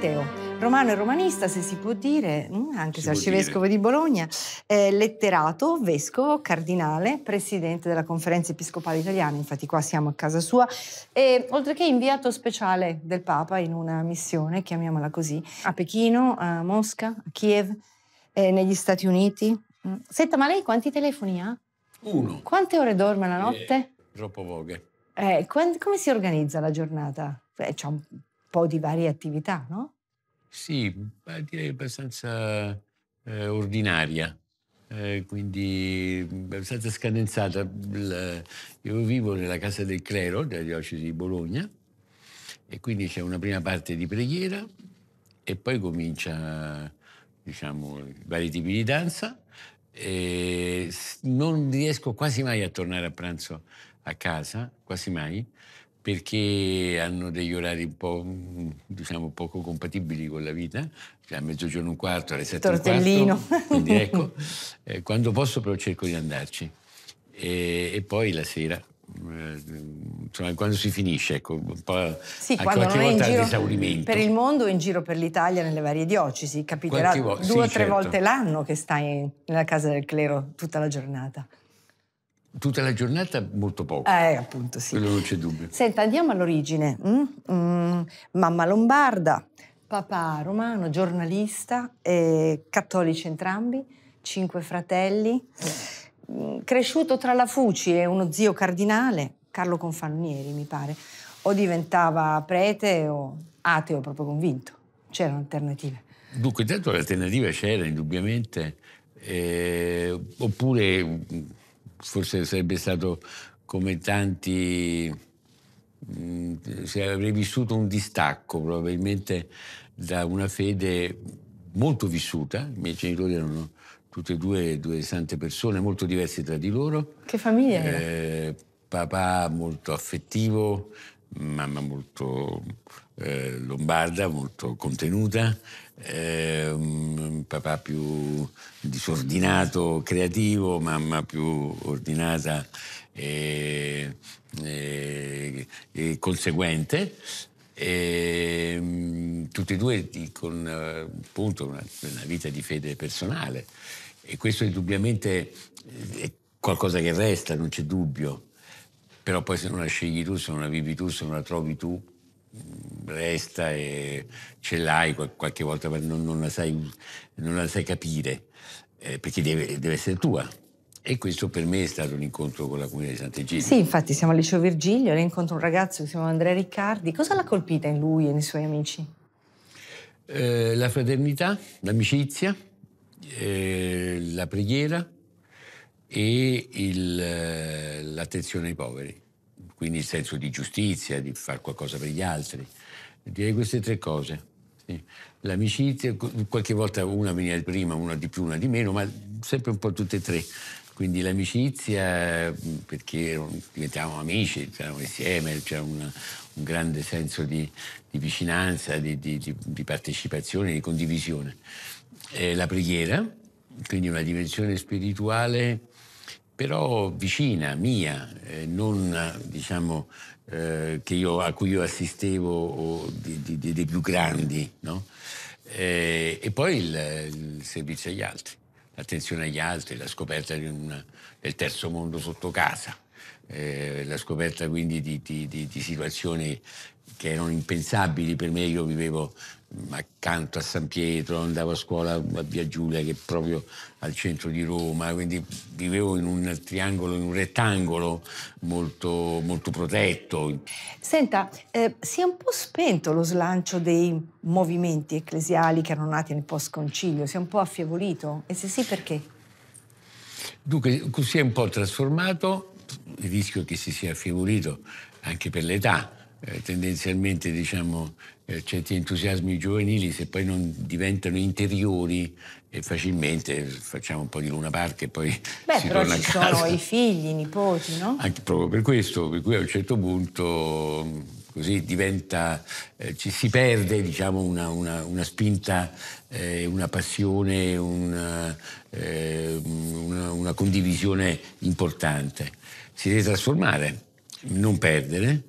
Matteo, romano e romanista, se si può dire, mm, anche se arcivescovo di Bologna, eh, letterato, vescovo, cardinale, presidente della Conferenza Episcopale Italiana, infatti qua siamo a casa sua, e oltre che inviato speciale del Papa in una missione, chiamiamola così, ah. a Pechino, a Mosca, a Kiev, eh, negli Stati Uniti. Mm. Senta, ma lei quanti telefoni ha? Uno. Quante ore dorme la eh, notte? Eh, troppo poche. Eh, come si organizza la giornata? Beh, c'è un po' di varie attività, no? Sì, direi abbastanza eh, ordinaria, eh, quindi mm, abbastanza scadenzata. io vivo nella casa del clero della diocesi di Bologna e quindi c'è una prima parte di preghiera e poi comincia, diciamo, vari tipi di danza. E non riesco quasi mai a tornare a pranzo a casa, quasi mai, perché hanno degli orari un po', mm, diciamo, poco compatibili con la vita, cioè a mezzogiorno un quarto, alle sette Tortellino. un quarto, quindi ecco, eh, quando posso però cerco di andarci. E, e poi la sera, eh, insomma, quando si finisce, ecco, un po' sì, a qualche volta all'esaurimento. Per il mondo in giro per l'Italia, nelle varie diocesi, capiterà due o tre certo. volte l'anno che stai nella casa del clero tutta la giornata. Tutta la giornata molto poco. Eh, appunto, sì. Quello non c'è dubbio. Senta, andiamo all'origine. Mm? Mm, mamma lombarda, papà romano, giornalista, eh, cattolici entrambi, cinque fratelli. Mm. Cresciuto tra la Fuci e uno zio cardinale, Carlo Confalonieri, mi pare. O diventava prete o ateo proprio convinto. C'erano alternative. Dunque, intanto l'alternativa c'era, indubbiamente. Eh, oppure mm, forse sarebbe stato come tanti, mh, mm, avrei vissuto un distacco probabilmente da una fede molto vissuta, i miei genitori erano tutte e due due sante persone molto diverse tra di loro. Che famiglia Eh, papà molto affettivo, mamma molto eh, lombarda, molto contenuta, un ehm, papà più disordinato, creativo, mamma più ordinata e, e, e conseguente. E, ehm, tutti e due con appunto, una, una, vita di fede personale e questo indubbiamente eh, è qualcosa che resta, non c'è dubbio, però poi se non la scegli tu, se non la vivi tu, se non la trovi tu, resta e ce l'hai qualche volta, ma non, non, la, sai, non la, sai, capire, eh, perché deve, deve essere tua. E questo per me è stato un incontro con la comunità di Sant'Egidio. Sì, infatti siamo al liceo Virgilio, lei incontra un ragazzo che si chiama Andrea Riccardi. Cosa l'ha colpita in lui e nei suoi amici? Eh, la fraternità, l'amicizia, eh, la preghiera e il, eh, l'attenzione ai poveri, quindi il senso di giustizia, di fare qualcosa per gli altri. Direi queste tre cose. Sì. L'amicizia, qualche volta una veniva prima, una di più, una di meno, ma sempre un po' tutte e tre. Quindi l'amicizia, perché diventavamo amici, eravamo insieme, c'era un, un, grande senso di, di vicinanza, di, di, di, partecipazione, di condivisione. Eh, la preghiera, quindi una dimensione spirituale però vicina, mia, eh, non diciamo, eh, io, a cui io assistevo o dei più grandi, no? eh, e poi il, il, servizio agli altri, l'attenzione agli altri, la scoperta una, del terzo mondo sotto casa, eh, la scoperta quindi di, di, di, di situazioni che erano impensabili per me, io vivevo accanto a San Pietro, andavo a scuola a Via Giulia che è proprio al centro di Roma, quindi vivevo in un triangolo, in un rettangolo molto, molto protetto. Senta, eh, si è un po' spento lo slancio dei movimenti ecclesiali che erano nati nel post-concilio, si è un po' affievolito e se sì perché? Dunque, si è un po' trasformato, il rischio che si sia affievolito anche per l'età, eh, tendenzialmente diciamo, eh, certi entusiasmi giovanili, se poi non diventano interiori, eh, facilmente facciamo un po' di Luna Park e poi Beh, si però ci sono i figli, i nipoti, no? Anche proprio per questo, per cui a un certo punto così diventa, eh, ci si perde diciamo, una, una, una spinta, eh, una passione, eh, una, eh, una condivisione importante. Si deve trasformare, non perdere,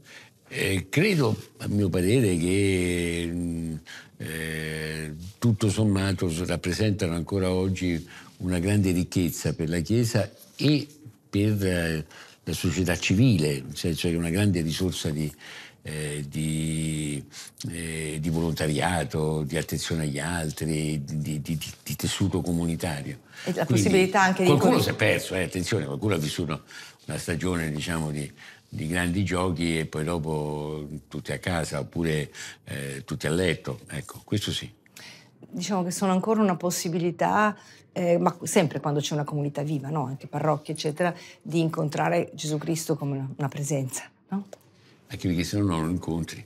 eh, credo, a mio parere, che eh, tutto sommato rappresentano ancora oggi una grande ricchezza per la Chiesa e per eh, la società civile, nel senso che è una grande risorsa di, eh, di, eh, di, volontariato, di attenzione agli altri, di, di, di tessuto comunitario. E la Quindi, possibilità anche di... Qualcuno si è perso, eh, attenzione, qualcuno ha vissuto una stagione diciamo, di di grandi giochi e poi dopo tutti a casa oppure eh, tutti a letto. Ecco, questo sì. Diciamo che sono ancora una possibilità, eh, ma sempre quando c'è una comunità viva, no? anche parrocchie, eccetera, di incontrare Gesù Cristo come una presenza. No? Anche perché se no non lo incontri.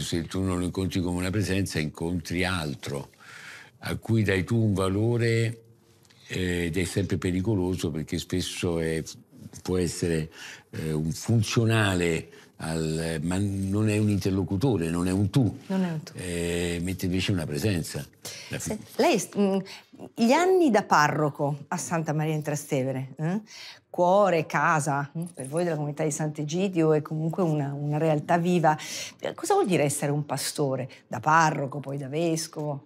Se tu non lo incontri come una presenza, incontri altro, a cui dai tu un valore eh, ed è sempre pericoloso perché spesso è può essere eh, un funzionale, al, ma non è un interlocutore, non è un tu. Non è un tu. Eh, mentre invece una presenza. Se, lei, mm, gli anni da parroco a Santa Maria in Trastevere, eh? cuore, casa, mm, per voi della comunità di Sant'Egidio è comunque una, una realtà viva. Eh, cosa vuol dire essere un pastore? Da parroco, poi da vescovo?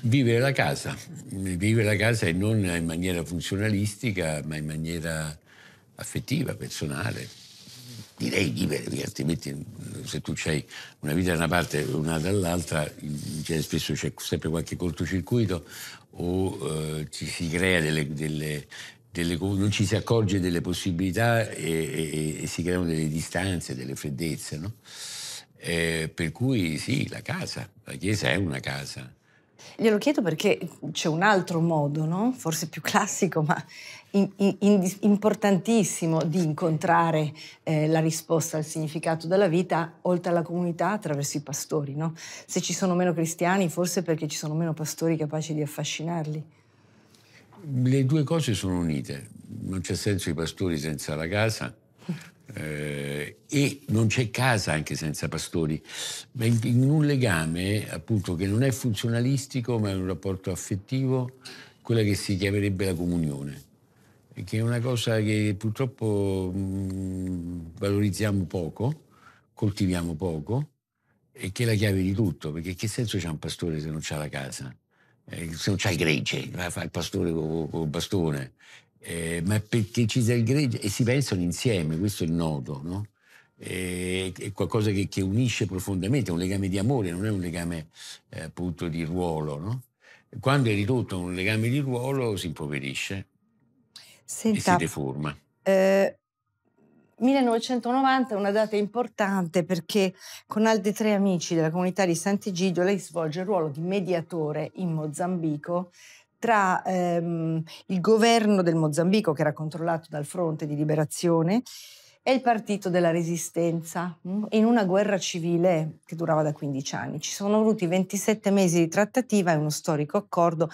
Vivere la casa, vivere la casa e non in maniera funzionalistica, ma in maniera affettiva, personale, direi libera, perché altrimenti mm, se tu hai una vita da una parte e una dall'altra, spesso c'è sempre qualche cortocircuito o eh, ci si crea delle, delle, delle, non ci si accorge delle possibilità e, e, e si creano delle distanze, delle freddezze. No? Eh, per cui sì, la casa, la chiesa è una casa. Glielo chiedo perché c'è un altro modo, no? forse più classico, ma in, in, importantissimo, di incontrare eh, la risposta al significato della vita oltre alla comunità attraverso i pastori. No? Se ci sono meno cristiani, forse perché ci sono meno pastori capaci di affascinarli. Le due cose sono unite. Non c'è senso i pastori senza la casa eh, e non c'è casa anche senza pastori, ma in, in un legame appunto che non è funzionalistico ma è un rapporto affettivo, quella che si chiamerebbe la comunione che è una cosa che purtroppo mh, mm, valorizziamo poco, coltiviamo poco e che è la chiave di tutto, perché che senso c'è un pastore se non c'ha la casa? Eh, se non c'ha il gregge, fa il pastore con il bastone, eh, ma perché ci si aggreggia e si pensano insieme, questo è il nodo, no? è qualcosa che, che, unisce profondamente, è un legame di amore, non è un legame eh, appunto di ruolo. No? Quando è ridotto a un legame di ruolo si impoverisce Senta, e si deforma. Eh, 1990 è una data importante perché con altri tre amici della comunità di Sant'Egidio lei svolge il ruolo di mediatore in Mozambico tra ehm, il governo del Mozambico, che era controllato dal Fronte di Liberazione, e il Partito della Resistenza, mm, in una guerra civile che durava da 15 anni. Ci sono voluti 27 mesi di trattativa e uno storico accordo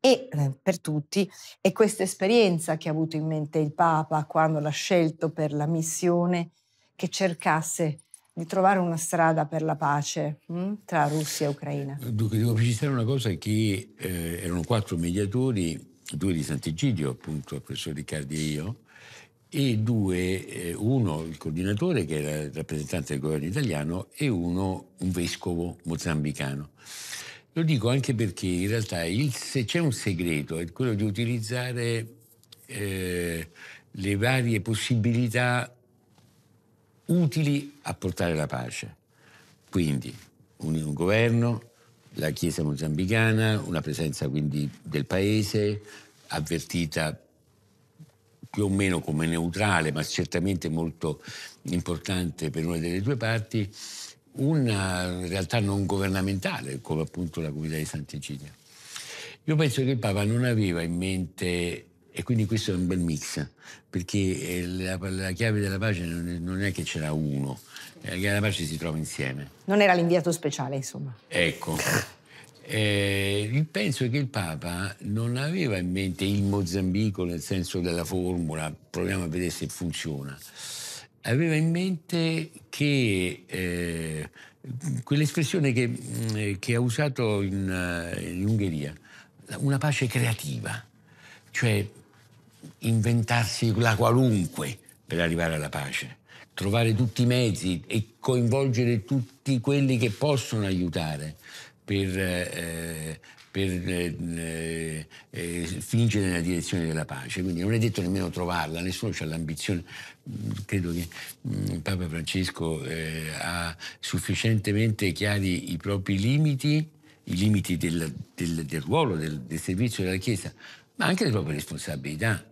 e eh, per tutti è questa esperienza che ha avuto in mente il Papa quando l'ha scelto per la missione che cercasse di trovare una strada per la pace mh? Hm, tra Russia e Ucraina. Eh, dunque, devo precisare una cosa che eh, erano quattro mediatori, due di Sant'Egidio, appunto, il professor Riccardi e io, e due, eh, uno il coordinatore che era il rappresentante del governo italiano e uno un vescovo mozambicano. Lo dico anche perché in realtà il, se c'è un segreto è quello di utilizzare eh, le varie possibilità utili a portare la pace. Quindi un, un governo, la Chiesa mozambicana, una presenza quindi del paese avvertita più o meno come neutrale, ma certamente molto importante per una delle due parti, una realtà non governamentale come appunto la Comunità di Sant'Egidio. Io penso che il Papa non aveva in mente e quindi questo è un bel mix, perché eh, la, la chiave della pace non è che c'era uno, la chiave della pace si trova insieme. Non era l'inviato speciale, insomma. Ecco. Eh, penso che il Papa non aveva in mente il Mozambico nel senso della formula, proviamo a vedere se funziona. Aveva in mente che eh, quell'espressione che, mm, che, ha usato in, eh, in Ungheria, una pace creativa, cioè inventarsi la qualunque per arrivare alla pace, trovare tutti i mezzi e coinvolgere tutti quelli che possono aiutare per, eh, eh per eh, eh, eh, fingere nella direzione della pace. Quindi non è detto nemmeno trovarla, nessuno ha l'ambizione. Mm, credo che mh, mm, Papa Francesco eh, ha sufficientemente chiari i propri limiti, i limiti del, del, del ruolo, del, del servizio della Chiesa, ma anche le proprie responsabilità,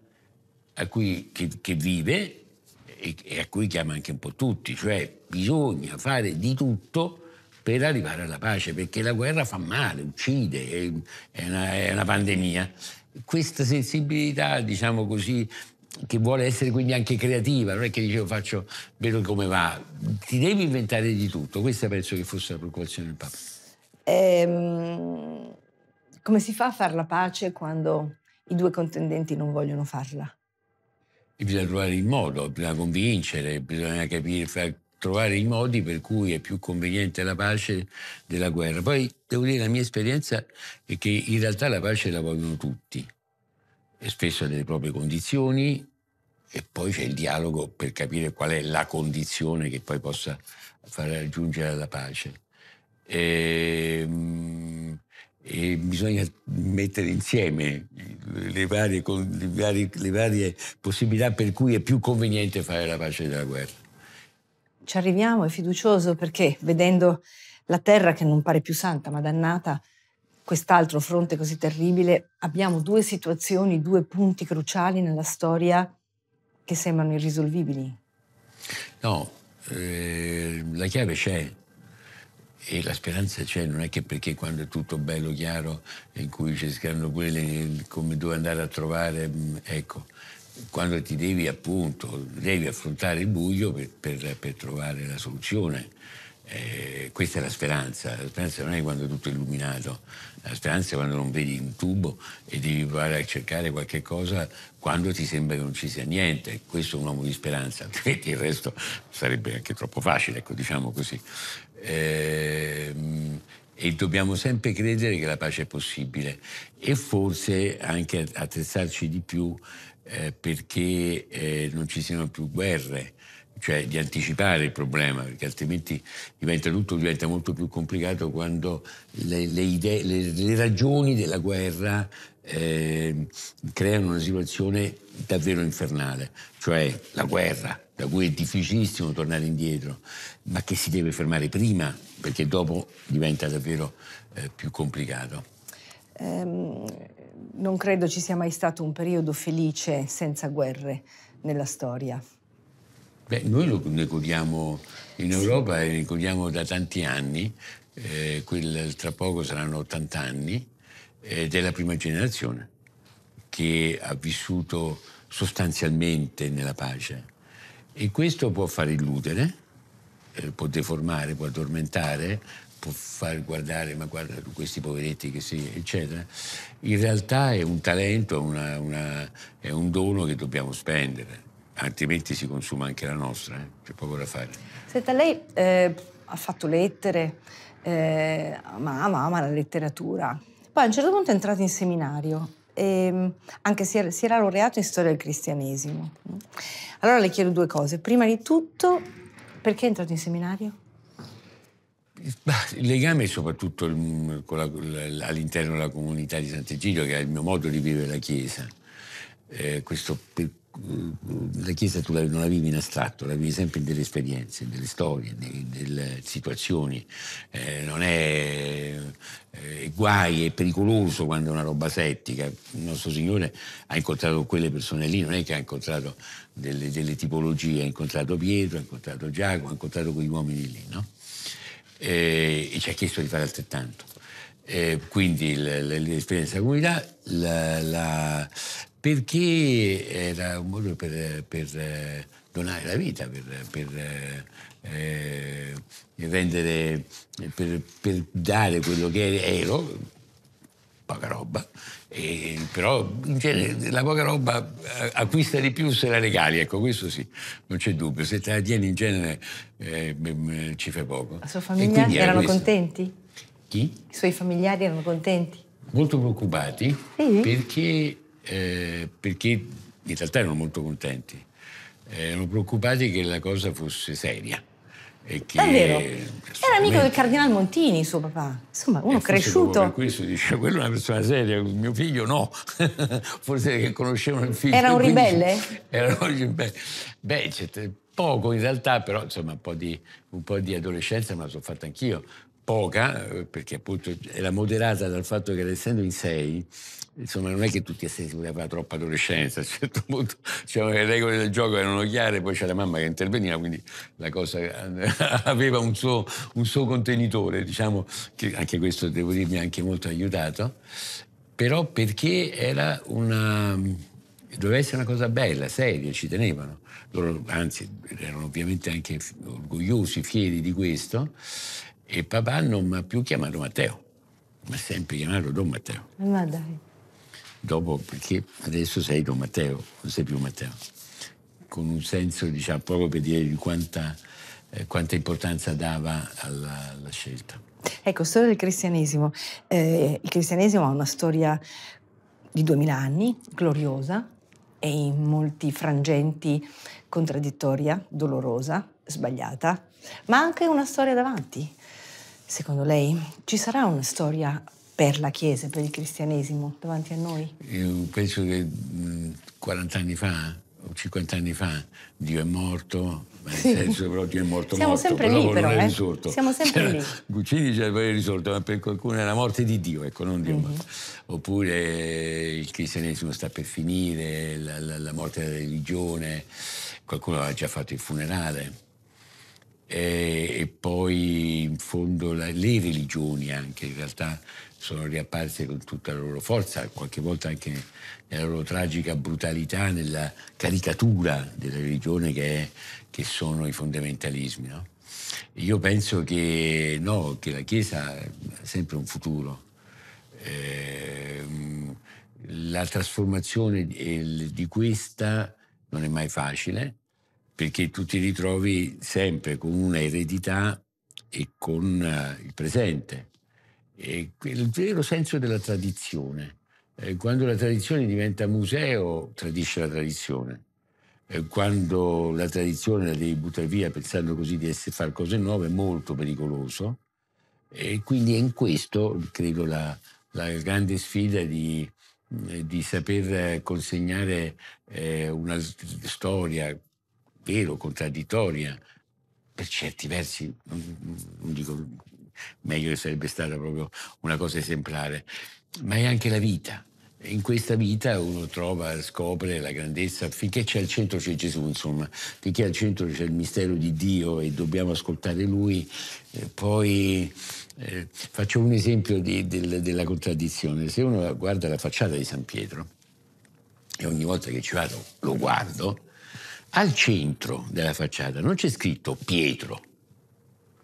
a cui, che, che vive e, e, a cui chiama anche un po' tutti, cioè bisogna fare di tutto per arrivare alla pace, perché la guerra fa male, uccide, è, è, una, è una pandemia. Questa sensibilità, diciamo così, che vuole essere quindi anche creativa, non è che dicevo faccio, vedo come va, ti devi inventare di tutto, questa penso che fosse la preoccupazione del Papa. Ehm, come si fa a fare la pace quando i due contendenti non vogliono farla. Bisogna trovare il modo, bisogna convincere, bisogna capire, far, trovare i modi per cui è più conveniente la pace della guerra. Poi devo dire la mia esperienza è che in realtà la pace la vogliono tutti, e spesso nelle proprie condizioni, e poi c'è il dialogo per capire qual è la condizione che poi possa far raggiungere la pace. E, ehm, e bisogna mettere insieme le varie, le, varie, le varie, possibilità per cui è più conveniente fare la pace della guerra. Ci arriviamo, è fiducioso perché vedendo la terra che non pare più santa ma dannata, quest'altro fronte così terribile, abbiamo due situazioni, due punti cruciali nella storia che sembrano irrisolvibili. No, eh, la chiave c'è, e la speranza c'è, non è che perché quando è tutto bello, chiaro, in cui ci scrivono quelle come dove andare a trovare, mm, ecco, quando ti devi appunto, devi affrontare il buio per, per, per trovare la soluzione. Eh, questa è la speranza, la speranza non è quando è tutto illuminato, la speranza è quando non vedi un tubo e devi provare a cercare qualche cosa quando ti sembra che non ci sia niente. Questo è un uomo di speranza, altrimenti il resto sarebbe anche troppo facile, ecco, diciamo così. Ehm, e dobbiamo sempre credere che la pace è possibile e forse anche attrezzarci di più eh, perché eh, non ci siano più guerre cioè di anticipare il problema, perché altrimenti diventa, tutto diventa molto più complicato quando le, le, idee, le, le ragioni della guerra eh, creano una situazione davvero infernale, cioè la guerra, da cui è difficilissimo tornare indietro, ma che si deve fermare prima, perché dopo diventa davvero eh, più complicato. Um, non credo ci sia mai stato un periodo felice senza guerre nella storia. Beh, noi lo, ne godiamo in Europa e ne godiamo da tanti anni, eh, quel, tra poco saranno 80 anni, ed eh, è la prima generazione che ha vissuto sostanzialmente nella pace. E questo può far illudere, eh, può deformare, può addormentare, può far guardare, ma guarda questi poveretti che si, eccetera. In realtà è un talento, una, una, è un dono che dobbiamo spendere altrimenti si consuma anche la nostra, eh? c'è poco da fare. Senta, lei eh, ha fatto lettere, eh, ama, ama la letteratura, poi a un certo punto è entrato in seminario, e, ehm, anche se si era laureato in storia del cristianesimo. Allora le chiedo due cose. Prima di tutto, perché è entrato in seminario? Il legame soprattutto all'interno della comunità di Sant'Egidio, che è il mio modo di vivere la Chiesa. Eh, questo eh, la Chiesa tu non la vivi in astratto, la vivi sempre in delle esperienze, delle storie, delle, delle situazioni. Eh, non è eh, guai, è pericoloso quando è una roba settica. Il nostro Signore ha incontrato quelle persone lì, non è che ha incontrato delle, delle tipologie, ha incontrato Pietro, ha incontrato Giacomo, ha incontrato quegli uomini lì, no? eh, e ci ha chiesto di fare altrettanto. Eh, quindi l'esperienza della comunità, la, la, perché era un modo per, per eh, donare la vita, per, per eh, eh, rendere, per, per, dare quello che ero, poca roba, e, però in genere la poca roba eh, acquista di più se la regali, ecco questo sì, non c'è dubbio, se te la tieni in genere eh, mm, ci fai poco. La sua famiglia erano questo. contenti? Chi? I suoi familiari erano contenti? Molto preoccupati sì. perché eh, perché in realtà erano molto contenti, erano preoccupati che la cosa fosse seria. E che, Davvero? Era amico del Cardinal Montini, suo papà. Insomma, uno eh, cresciuto. Per questo dice, quello è una persona seria, mio figlio no. forse che conoscevano il figlio. Era un ribelle? Era un ribelle. Beh, poco in realtà, però insomma un po' di, un po di adolescenza me la sono fatta anch'io poca, eh, perché appunto era moderata dal fatto che essendo in sei, insomma non è che tutti e sei si poteva troppa adolescenza, a un certo punto diciamo, le regole del gioco erano chiare, poi c'era la mamma che interveniva, quindi la cosa aveva un suo, un suo contenitore, diciamo, che anche questo devo dirmi mi anche molto aiutato, però perché era una... doveva essere una cosa bella, seria, ci tenevano. Loro, anzi, erano ovviamente anche orgogliosi, fieri di questo, e papà non mi ha più chiamato Matteo, mi ha sempre chiamato Don Matteo. Eh, ma dai. Dopo, perché adesso sei Don Matteo, non sei più Matteo, con un senso, diciamo, proprio per dire di quanta, eh, quanta importanza dava alla, alla scelta. Ecco, storia del cristianesimo. Eh, il cristianesimo ha una storia di 2000 anni, gloriosa, e in molti frangenti contraddittoria, dolorosa, sbagliata, ma anche una storia davanti. Secondo lei ci sarà una storia per la Chiesa, per il cristianesimo davanti a noi? Io penso che 40 mm, anni fa o 50 anni fa Dio è morto, ma nel sì. senso però Dio è morto Siamo morto, sempre lì però, Eh? Siamo sempre lì. Guccini diceva che è risorto, ma per qualcuno è la morte di Dio, ecco, non Dio mm-hmm. morto. Oppure il cristianesimo sta per finire, la, la, la morte della religione, qualcuno ha già fatto il funerale eh, e poi in fondo la, le religioni anche in realtà sono riapparse con tutta la loro forza, qualche volta anche nella loro tragica brutalità, nella caricatura della religione che, è, che sono i fondamentalismi. No? Io penso che, no, che la Chiesa ha sempre un futuro. Eh, la trasformazione eh, di questa non è mai facile, perché tu ti ritrovi sempre con una eredità e con eh, il presente. E il vero senso della tradizione. Eh, quando la tradizione diventa museo, tradisce la tradizione. Eh, quando la tradizione la devi buttare via pensando così di essere, fare cose nuove, è molto pericoloso. E quindi è in questo, credo, la, la grande sfida di, di saper consegnare una storia vero, contraddittoria, per certi versi, non dico meglio che sarebbe stata proprio una cosa esemplare, ma è anche la vita. In questa vita uno trova, scopre la grandezza, finché c'è al centro c'è Gesù, insomma, finché al centro c'è il mistero di Dio e dobbiamo ascoltare Lui, eh, poi eh, faccio un esempio di, del, della contraddizione. Se uno guarda la facciata di San Pietro, e ogni volta che ci vado lo guardo, al centro della facciata non c'è scritto Pietro,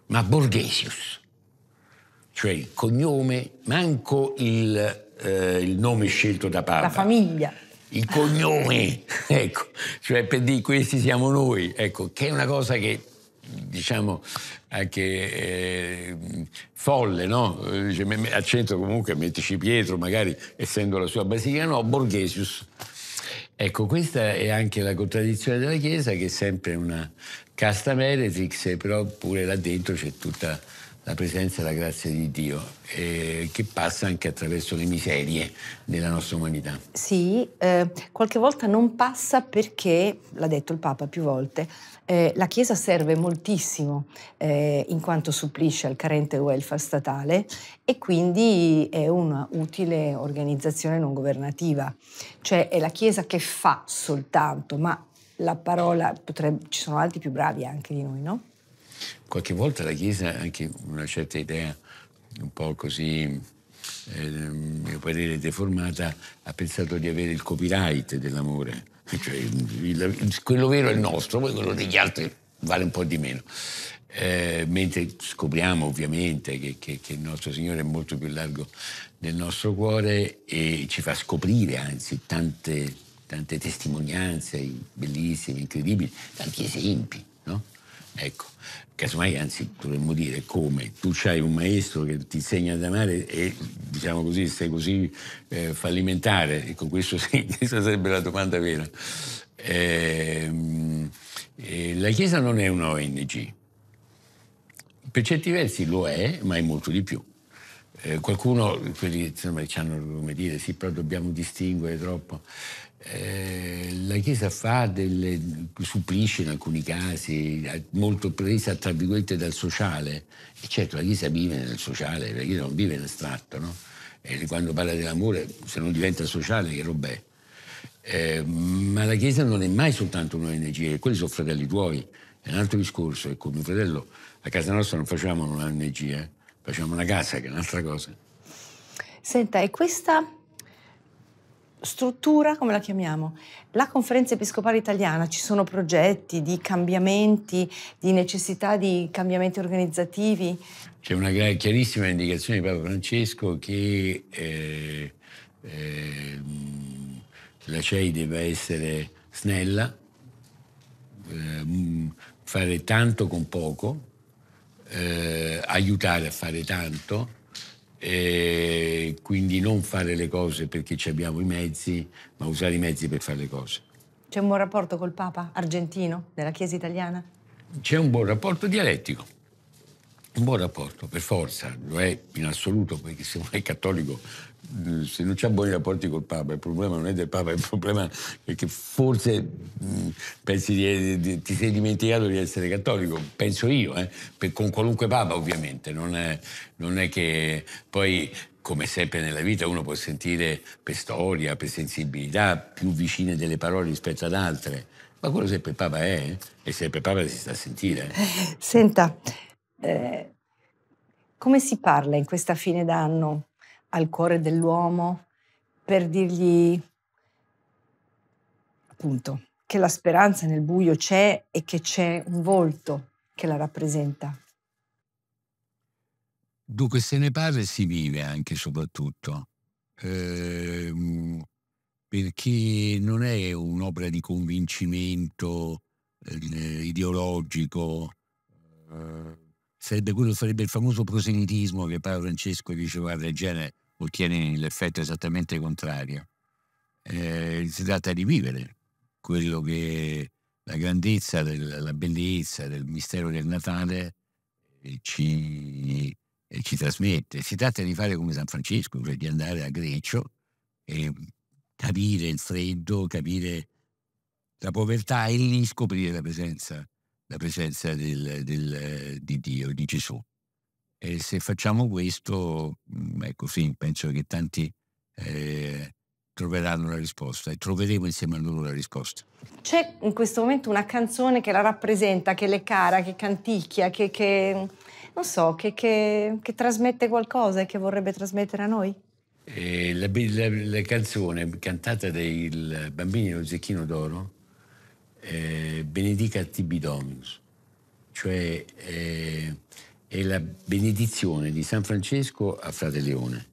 ma Borghesius, cioè il cognome, manco il, eh, il nome scelto da Papa. La famiglia. Il cognome, ecco, cioè per dire questi siamo noi, ecco, che è una cosa che diciamo anche eh, folle, no? al centro comunque mettici Pietro, magari essendo la sua basilica, no, Borghesius Ecco, questa è anche la contraddizione della Chiesa che è sempre una casta meretrix, però pure là dentro c'è tutta la presenza e la grazia di Dio, eh, che passa anche attraverso le miserie della nostra umanità. Sì, eh, qualche volta non passa perché, l'ha detto il Papa più volte, eh, la Chiesa serve moltissimo eh, in quanto supplisce al carente welfare statale e quindi è un'utile organizzazione non governativa, cioè è la Chiesa che fa soltanto, ma la parola potrebbe, ci sono altri più bravi anche di noi, no? Qualche volta la Chiesa ha anche una certa idea un po' così eh, mio parere deformata, ha pensato di avere il copyright dell'amore. Cioè, il, quello vero è il nostro, poi quello degli altri vale un po' di meno. Eh, mentre scopriamo ovviamente che, che, che, il nostro Signore è molto più largo del nostro cuore e ci fa scoprire anzi tante, tante testimonianze bellissime, incredibili, tanti esempi Ecco, casomai anzi dovremmo dire come tu hai un maestro che ti insegna ad amare e diciamo così sei così eh, fallimentare, ecco questo sì, questa sarebbe la domanda vera. Eh, eh, la Chiesa non è una ONG, per certi versi lo è, ma è molto di più. Eh, qualcuno, quelli insomma, ci hanno come dire, sì, però dobbiamo distinguere troppo. Eh, la Chiesa fa delle, supplisce in alcuni casi, molto presa tra virgolette dal sociale, e certo la Chiesa vive nel sociale, la Chiesa non vive in astratto, no? E eh, quando parla dell'amore, se non diventa sociale, che robè. Eh, ma la Chiesa non è mai soltanto un'ONG, quelli sono fratelli tuoi, è un altro discorso, ecco, mio fratello, a casa nostra non facciamo un'ONG, eh? facciamo una casa che è un'altra cosa. Senta, e questa struttura, come la chiamiamo? La conferenza episcopale italiana, ci sono progetti di cambiamenti, di necessità di cambiamenti organizzativi? C'è una chiarissima indicazione di Papa Francesco che eh, eh, la CEI debba essere snella, eh, fare tanto con poco, eh, aiutare a fare tanto, eh, quindi non fare le cose perché ci abbiamo i mezzi, ma usare i mezzi per fare le cose. C'è un buon rapporto col Papa argentino della Chiesa italiana? C'è un buon rapporto dialettico un buon rapporto, per forza, lo è in assoluto, perché se uno è cattolico, mm, se non c'è buoni rapporti col Papa, il problema non è del Papa, il problema è che forse mh, mm, pensi di, di, ti sei dimenticato di essere cattolico, penso io, eh, per, con qualunque Papa ovviamente, non è, non è che poi come sempre nella vita uno può sentire per storia, per sensibilità più vicine delle parole rispetto ad altre, ma quello sempre Papa è eh, e sempre Papa si sta a sentire. Eh. Eh, senta, eh, come si parla in questa fine d'anno al cuore dell'uomo per dirgli appunto che la speranza nel buio c'è e che c'è un volto che la rappresenta? Dunque se ne parla e si vive anche soprattutto. Eh, perché non è un'opera di convincimento eh, ideologico, eh, Sarebbe, quello sarebbe il famoso proselitismo che Paolo Francesco diceva del genere, ottiene l'effetto esattamente contrario. Eh, si tratta di vivere quello che la grandezza, del, la bellezza del mistero del Natale eh, ci, eh, ci, trasmette. Si tratta di fare come San Francesco, cioè di andare a Grecio e capire il freddo, capire la povertà e lì scoprire la presenza la presenza del, del, di Dio, di Gesù. E se facciamo questo, mm, ecco sì, penso che tanti eh, troveranno la risposta e troveremo insieme a loro la risposta. C'è in questo momento una canzone che la rappresenta, che le cara, che canticchia, che, che non so, che, che, che, trasmette qualcosa e che vorrebbe trasmettere a noi? Eh, la, la, la, canzone cantata dai Bambini dello Zecchino d'Oro eh, benedica tibi dominus, cioè eh, è la benedizione di San Francesco a Frate Leone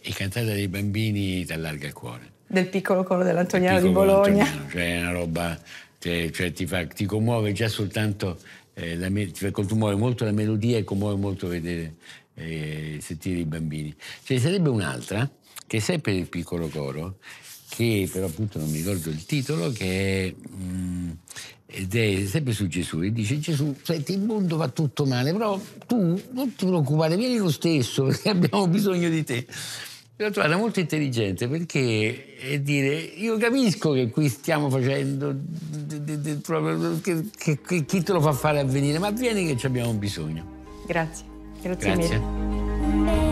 e cantata dai bambini da t'allarga il cuore. Del piccolo coro dell'Antoniano piccolo di Bologna. Cioè è una roba, cioè, cioè ti, fa, ti, commuove già soltanto, eh, la, ti commuove molto la melodia e commuove molto vedere, eh, sentire i bambini. Ce cioè, ne sarebbe un'altra, che è sempre del piccolo coro, che però appunto non mi ricordo il titolo, che è, mh, mm, ed è sempre su Gesù, e dice Gesù, senti il mondo va tutto male, però tu non ti preoccupare, vieni lo stesso, perché abbiamo bisogno di te. L'altro era molto intelligente perché è dire, io capisco che qui stiamo facendo, chi te lo fa fare avvenire, ma vieni che ci abbiamo bisogno. Grazie, grazie, grazie. mille.